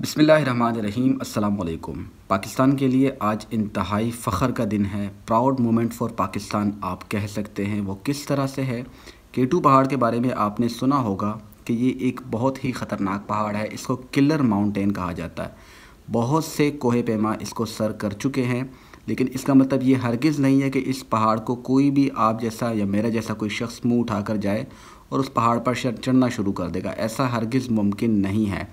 बसमीम् अल्लाम पाकिस्तान के लिए आज इंतहाई फ़खर का दिन है प्राउड मोमेंट फ़ॉर पाकिस्तान आप कह सकते हैं वो किस तरह से है केटू पहाड़ के बारे में आपने सुना होगा कि ये एक बहुत ही ख़तरनाक पहाड़ है इसको किलर माउंटेन कहा जाता है बहुत से कोहे पैमा इसको सर कर चुके हैं लेकिन इसका मतलब ये हरगिज़ नहीं है कि इस पहाड़ को कोई भी आप जैसा या मेरा जैसा कोई शख्स मुंह उठाकर जाए और उस पहाड़ पर चढ़ना शुरू कर देगा ऐसा हरगिज़ मुमकिन नहीं है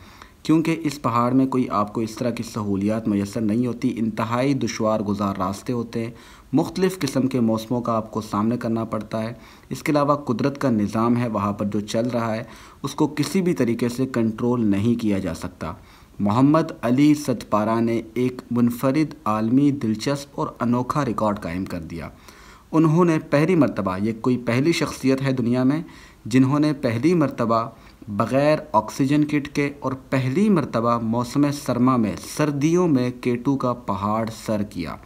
क्योंकि इस पहाड़ में कोई आपको इस तरह की सहूलियात मैसर नहीं होती इंतहाई दुशवार गुजार रास्ते होते हैं मुख्तलिफ़ किस्म के मौसमों का आपको सामने करना पड़ता है इसके अलावा कुदरत का निज़ाम है वहाँ पर जो चल रहा है उसको किसी भी तरीके से कंट्रोल नहीं किया जा सकता मोहम्मद अली सतपारा ने एक मुनफरद आलमी दिलचस्प और अनोखा रिकॉर्ड कायम कर दिया उन्होंने पहली मरतबा ये कोई पहली शख्सियत है दुनिया में जिन्होंने पहली मरतबा बग़ैर ऑक्सीजन किट के और पहली मरतबा मौसम सरमा में सर्दियों में केटू का पहाड़ सर किया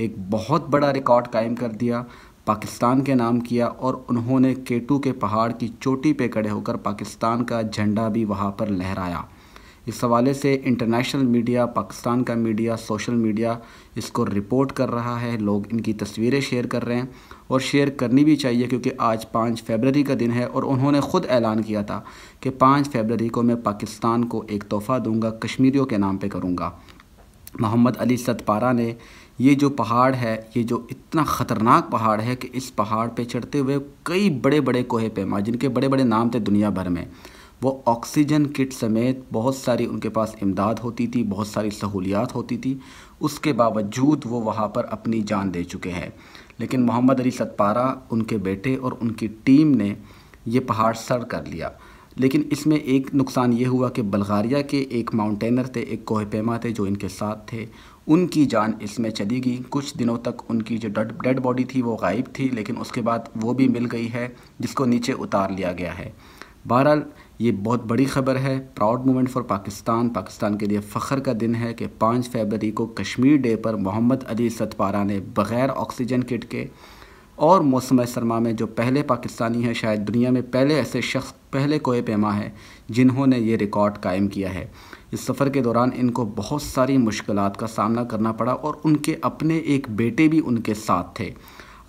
एक बहुत बड़ा रिकॉर्ड कायम कर दिया पाकिस्तान के नाम किया और उन्होंने केटू के पहाड़ की चोटी पे खड़े होकर पाकिस्तान का झंडा भी वहाँ पर लहराया इस हवाले से इंटरनेशनल मीडिया पाकिस्तान का मीडिया सोशल मीडिया इसको रिपोर्ट कर रहा है लोग इनकी तस्वीरें शेयर कर रहे हैं और शेयर करनी भी चाहिए क्योंकि आज पाँच फेबररी का दिन है और उन्होंने ख़ुद ऐलान किया था कि पाँच फेबररी को मैं पाकिस्तान को एक तोहफ़ा दूंगा कश्मीरियों के नाम पे करूंगा मोहम्मद अली सतपारा ने ये जो पहाड़ है ये जो इतना ख़तरनाक पहाड़ है कि इस पहाड़ पर चढ़ते हुए कई बड़े बड़े कोहे पैमा जिनके बड़े बड़े नाम थे दुनिया भर में वो ऑक्सीजन किट समेत बहुत सारी उनके पास इमदाद होती थी बहुत सारी सहूलियात होती थी उसके बावजूद वो वहाँ पर अपनी जान दे चुके हैं लेकिन मोहम्मद अली सतपारा उनके बेटे और उनकी टीम ने ये पहाड़ सर कर लिया लेकिन इसमें एक नुकसान ये हुआ कि बल्गारिया के एक माउंटेनर थे एक कोह पैमा थे जो इनके साथ थे उनकी जान इसमें चली गई कुछ दिनों तक उनकी जो डेड डेड बॉडी थी वो गायब थी लेकिन उसके बाद वो भी मिल गई है जिसको नीचे उतार लिया गया है बहरहाल ये बहुत बड़ी खबर है proud moment for Pakistan Pakistan के लिए फ़ख्र का दिन है कि पाँच फरवरी को कश्मीर डे पर मोहम्मद अली सतपारा ने बग़ैर ऑक्सीजन किट के और मौसम सरमा में जो पहले पाकिस्तानी हैं शायद दुनिया में पहले ऐसे शख्स पहले कोए पैमा है जिन्होंने ये रिकॉर्ड कायम किया है इस सफ़र के दौरान इनको बहुत सारी मुश्किल का सामना करना पड़ा और उनके अपने एक बेटे भी उनके साथ थे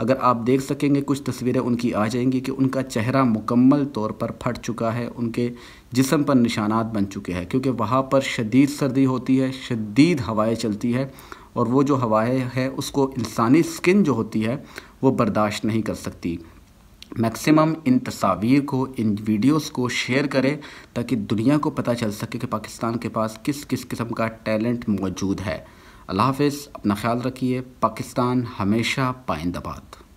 अगर आप देख सकेंगे कुछ तस्वीरें उनकी आ जाएंगी कि उनका चेहरा मुकम्मल तौर पर फट चुका है उनके जिसम पर निशानात बन चुके हैं क्योंकि वहाँ पर शदीद सर्दी होती है शदीद हवाएँ चलती है और वो जो हवाएँ हैं उसको इंसानी स्किन जो होती है वो बर्दाश्त नहीं कर सकती मैक्सिमम इन तस्वीर को इन वीडियोस को शेयर करें ताकि दुनिया को पता चल सके कि पाकिस्तान के पास किस किस किस्म का टैलेंट मौजूद है अल्लाह हाफ अपना ख्याल रखिए पाकिस्तान हमेशा पाइंदाबाद